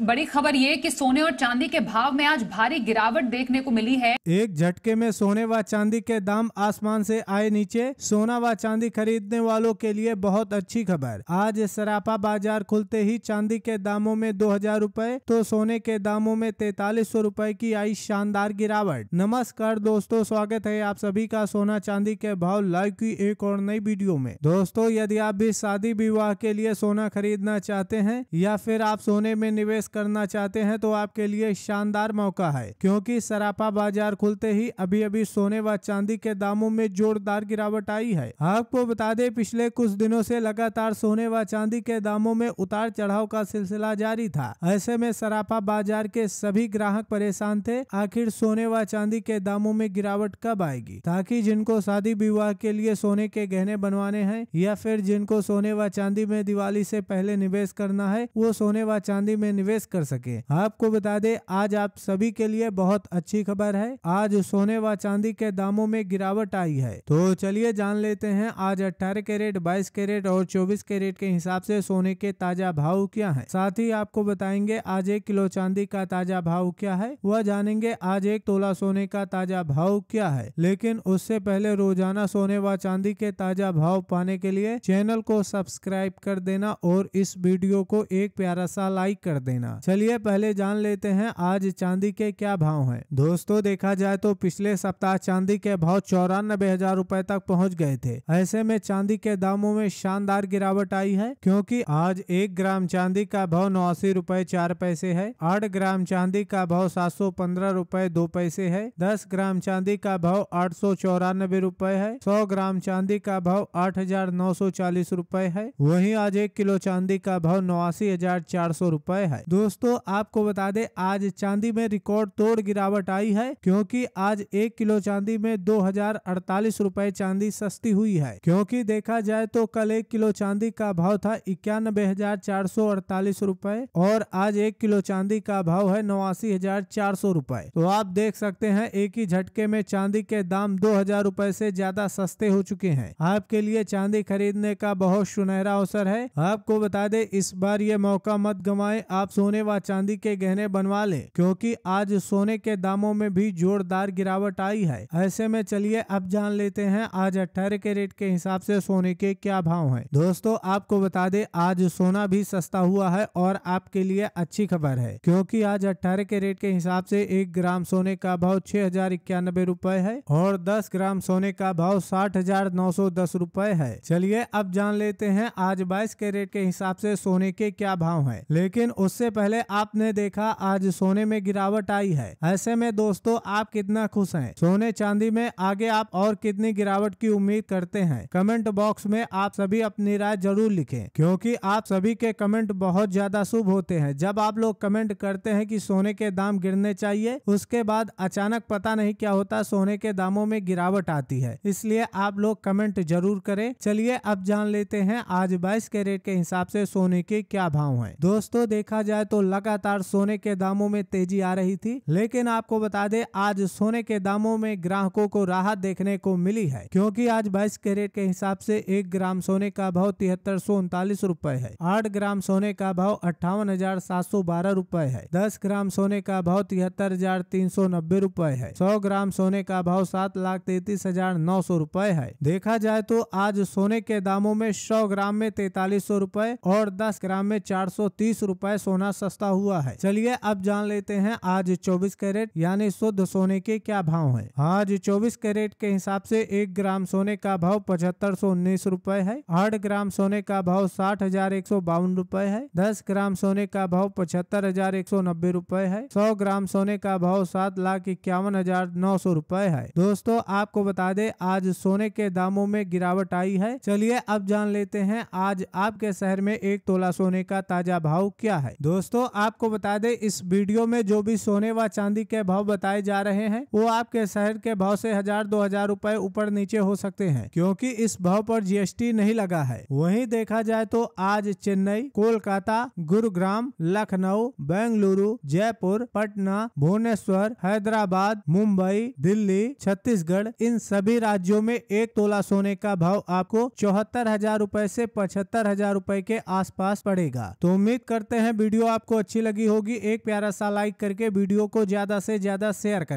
बड़ी खबर ये कि सोने और चांदी के भाव में आज भारी गिरावट देखने को मिली है एक झटके में सोने व चांदी के दाम आसमान से आए नीचे सोना व चांदी खरीदने वालों के लिए बहुत अच्छी खबर आज सरापा बाजार खुलते ही चांदी के दामों में दो हजार रूपए तो सोने के दामों में तैतालीस सौ रूपए की आई शानदार गिरावट नमस्कार दोस्तों स्वागत है आप सभी का सोना चांदी के भाव लाइव की एक और नई वीडियो में दोस्तों यदि आप भी शादी विवाह के लिए सोना खरीदना चाहते हैं या फिर आप सोने में निवेश निवेश करना चाहते हैं तो आपके लिए शानदार मौका है क्योंकि सरापा बाजार खुलते ही अभी अभी सोने व चांदी के दामों में जोरदार गिरावट आई है आपको बता दें पिछले कुछ दिनों से लगातार सोने व चांदी के दामों में उतार चढ़ाव का सिलसिला जारी था ऐसे में सरापा बाजार के सभी ग्राहक परेशान थे आखिर सोने व चांदी के दामों में गिरावट कब आएगी ताकि जिनको शादी विवाह के लिए सोने के गहने बनवाने हैं या फिर जिनको सोने व चांदी में दिवाली से पहले निवेश करना है वो सोने व चांदी में निवेश निवेश कर सके आपको बता दे आज आप सभी के लिए बहुत अच्छी खबर है आज सोने व चांदी के दामों में गिरावट आई है तो चलिए जान लेते हैं आज अठारह कैरेट बाईस कैरेट और चौबीस कैरेट के हिसाब से सोने के ताजा भाव क्या है साथ ही आपको बताएंगे आज एक किलो चांदी का ताजा भाव क्या है वह जानेंगे आज एक तोला सोने का ताजा भाव क्या है लेकिन उससे पहले रोजाना सोने व चांदी के ताजा भाव पाने के लिए चैनल को सब्सक्राइब कर देना और इस वीडियो को एक प्यारा सा लाइक कर देना लेना चलिए पहले जान लेते हैं आज चांदी के क्या भाव है दोस्तों देखा जाए तो पिछले सप्ताह चांदी के भाव चौरानबे हजार रूपए तक पहुँच गए थे ऐसे में चांदी के दामों में शानदार गिरावट आई है क्योंकि आज एक ग्राम चांदी का भाव नवासी रूपए चार पैसे है आठ ग्राम चांदी का भाव सात सौ पंद्रह रूपए दो पैसे है दस ग्राम चांदी का भाव आठ सौ चौरानबे रूपए है सौ ग्राम चांदी का भाव आठ हजार नौ सौ चालीस रूपए है वही आज एक किलो चांदी का भाव नवासी हजार चार सौ रूपए है दोस्तों आपको बता दें आज चांदी में रिकॉर्ड तोड़ गिरावट आई है क्योंकि आज एक किलो चांदी में दो हजार अड़तालीस रूपए चांदी सस्ती हुई है क्योंकि देखा जाए तो कल एक किलो चांदी का भाव था इक्यानबे हजार चार सौ अड़तालीस रूपए और आज एक किलो चांदी का भाव है नवासी हजार चार सौ रूपए तो आप देख सकते हैं एक ही झटके में चांदी के दाम दो हजार रूपए से ज्यादा सस्ते हो चुके हैं आपके लिए चांदी खरीदने का बहुत सुनहरा अवसर है आपको बता दे इस बार ये मौका मत गवाए आप सोने सोने व चांदी के गहने बनवा ले क्योंकि आज सोने के दामों में भी जोरदार गिरावट आई है ऐसे में चलिए अब जान लेते हैं आज अट्ठारह के रेट के हिसाब से सोने के क्या भाव है दोस्तों आपको बता दे आज सोना भी सस्ता हुआ है और आपके लिए अच्छी खबर है क्योंकि आज अट्ठारह के रेट के हिसाब से एक ग्राम सोने का भाव छह हजार इक्यानबे रूपए है और दस ग्राम सोने का भाव साठ हजार नौ सौ दस रूपए है चलिए अब जान लेते हैं आज बाईस के रेट के हिसाब से सोने के क्या भाव है लेकिन उससे पहले आपने देखा आज सोने में गिरावट आई है ऐसे में दोस्तों आप कितना खुश हैं सोने चांदी में आगे आप और कितनी गिरावट की उम्मीद करते हैं कमेंट बॉक्स में आप सभी अपनी राय जरूर लिखें क्योंकि आप सभी के कमेंट बहुत ज्यादा शुभ होते हैं जब आप लोग कमेंट करते हैं कि सोने के दाम गिरने चाहिए उसके बाद अचानक पता नहीं क्या होता सोने के दामों में गिरावट आती है इसलिए आप लोग कमेंट जरूर करें चलिए अब जान लेते हैं आज बाईस कैरेट के हिसाब से सोने के क्या भाव है दोस्तों देखा जाए तो लगातार सोने के दामों में तेजी आ रही थी लेकिन आपको बता दे आज सोने के दामों में ग्राहकों को राहत देखने को मिली है क्योंकि आज 22 कैरेट के हिसाब से एक ग्राम सोने का भाव तिहत्तर सौ उनतालीस रूपए है आठ ग्राम सोने का भाव अट्ठावन हजार सात सौ बारह रूपए है दस ग्राम सोने का भाव तिहत्तर हजार तीन सौ नब्बे रूपए है सौ ग्राम सोने का भाव सात लाख तैतीस हजार नौ सौ रूपए है देखा जाए तो आज सोने के दामों में सौ ग्राम में तैतालीस सौ रूपए और दस ग्राम में चार सौ तीस रूपए सोना कितना सस्ता हुआ है चलिए अब जान लेते हैं आज 24 कैरेट यानी शुद्ध सोने के क्या भाव है आज 24 कैरेट के हिसाब से एक ग्राम सोने का भाव पचहत्तर सौ उन्नीस रूपए है आठ ग्राम सोने का भाव साठ हजार एक सौ बावन रूपए है दस ग्राम सोने का भाव पचहत्तर हजार एक सौ नब्बे रूपए है सौ ग्राम सोने का भाव सात लाख इक्यावन हजार नौ सौ रूपए है दोस्तों आपको बता दे आज सोने के दामों में गिरावट आई है चलिए अब जान लेते हैं आज आपके शहर में एक तोला सोने का ताजा भाव क्या है दोस्तों दोस्तों आपको बता दें इस वीडियो में जो भी सोने व चांदी के भाव बताए जा रहे हैं वो आपके शहर के भाव से हजार दो हजार रूपए ऊपर नीचे हो सकते हैं क्योंकि इस भाव पर जीएसटी नहीं लगा है वहीं देखा जाए तो आज चेन्नई कोलकाता गुरुग्राम लखनऊ बेंगलुरु जयपुर पटना भुवनेश्वर हैदराबाद मुंबई दिल्ली छत्तीसगढ़ इन सभी राज्यों में एक तोला सोने का भाव आपको चौहत्तर हजार रूपए ऐसी पचहत्तर हजार रूपए के आसपास पड़ेगा तो उम्मीद करते हैं वीडियो वीडियो आपको अच्छी लगी होगी एक प्यारा सा लाइक करके वीडियो को ज़्यादा से ज़्यादा शेयर करें